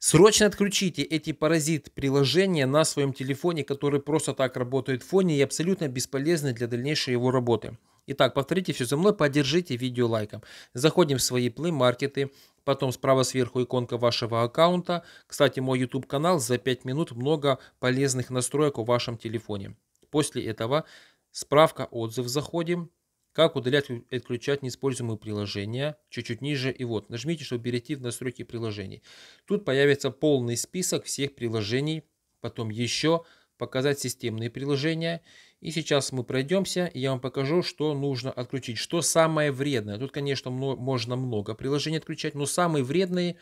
Срочно отключите эти паразит приложения на своем телефоне, которые просто так работают в фоне и абсолютно бесполезны для дальнейшей его работы. Итак, повторите все за мной, поддержите видео лайком. Заходим в свои плей-маркеты, потом справа сверху иконка вашего аккаунта. Кстати, мой YouTube канал за 5 минут много полезных настроек в вашем телефоне. После этого справка отзыв заходим, как удалять и э, отключать неиспользуемые приложения? Чуть-чуть ниже. И вот, нажмите, чтобы перейти в настройки приложений. Тут появится полный список всех приложений. Потом еще показать системные приложения. И сейчас мы пройдемся, и я вам покажу, что нужно отключить. Что самое вредное. Тут, конечно, можно много приложений отключать, но самые вредные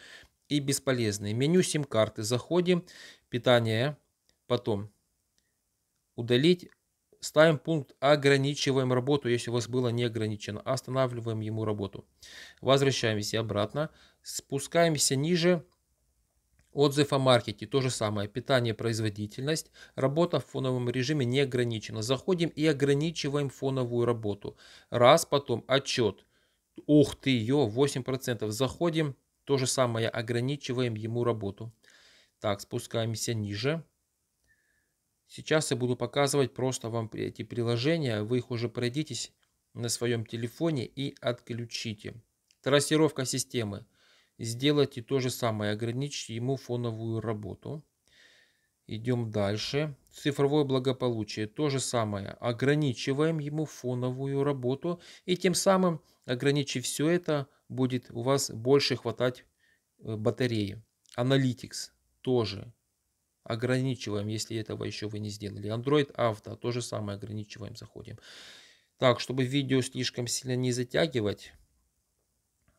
и бесполезные. Меню сим-карты. Заходим. Питание. Потом удалить Ставим пункт «Ограничиваем работу», если у вас было не ограничено. Останавливаем ему работу. Возвращаемся обратно. Спускаемся ниже. Отзыв о маркете, то же самое, питание, производительность, работа в фоновом режиме не ограничена. Заходим и ограничиваем фоновую работу. Раз, потом отчет. Ух ты, ее 8%. Заходим, то же самое, ограничиваем ему работу. Так, спускаемся ниже. Сейчас я буду показывать просто вам эти приложения. Вы их уже пройдитесь на своем телефоне и отключите. Трассировка системы. Сделайте то же самое. Ограничьте ему фоновую работу. Идем дальше. Цифровое благополучие. То же самое. Ограничиваем ему фоновую работу. И тем самым, ограничив все это, будет у вас больше хватать э, батареи. Analytics тоже ограничиваем, если этого еще вы не сделали. Android Auto, то же самое ограничиваем, заходим. Так, чтобы видео слишком сильно не затягивать,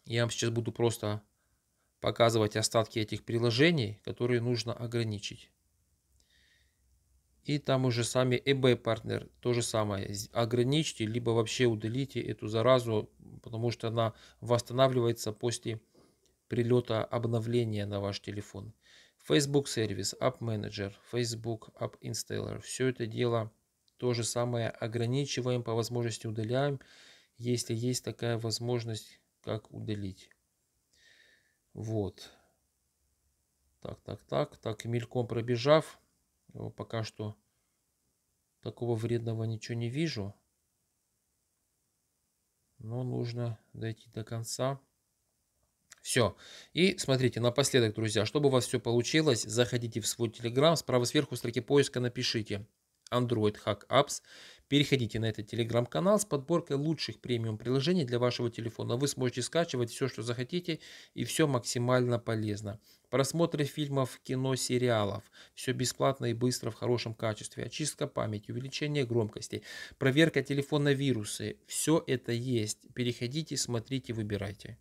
я вам сейчас буду просто показывать остатки этих приложений, которые нужно ограничить. И там уже сами eBay Partner то же самое. Ограничьте, либо вообще удалите эту заразу, потому что она восстанавливается после прилета обновления на ваш телефон. Facebook сервис, App Manager, Facebook, App Installer. Все это дело то же самое ограничиваем, по возможности удаляем, если есть такая возможность, как удалить. Вот. Так, так, так. Так, мельком пробежав. Пока что такого вредного ничего не вижу. Но нужно дойти до конца. Все. И смотрите, напоследок, друзья, чтобы у вас все получилось, заходите в свой Telegram, справа сверху строки поиска напишите Android Hack Apps. Переходите на этот телеграм-канал с подборкой лучших премиум приложений для вашего телефона. Вы сможете скачивать все, что захотите, и все максимально полезно. Просмотры фильмов, кино, сериалов. Все бесплатно и быстро в хорошем качестве. Очистка памяти, увеличение громкости, проверка телефона вирусы. Все это есть. Переходите, смотрите, выбирайте.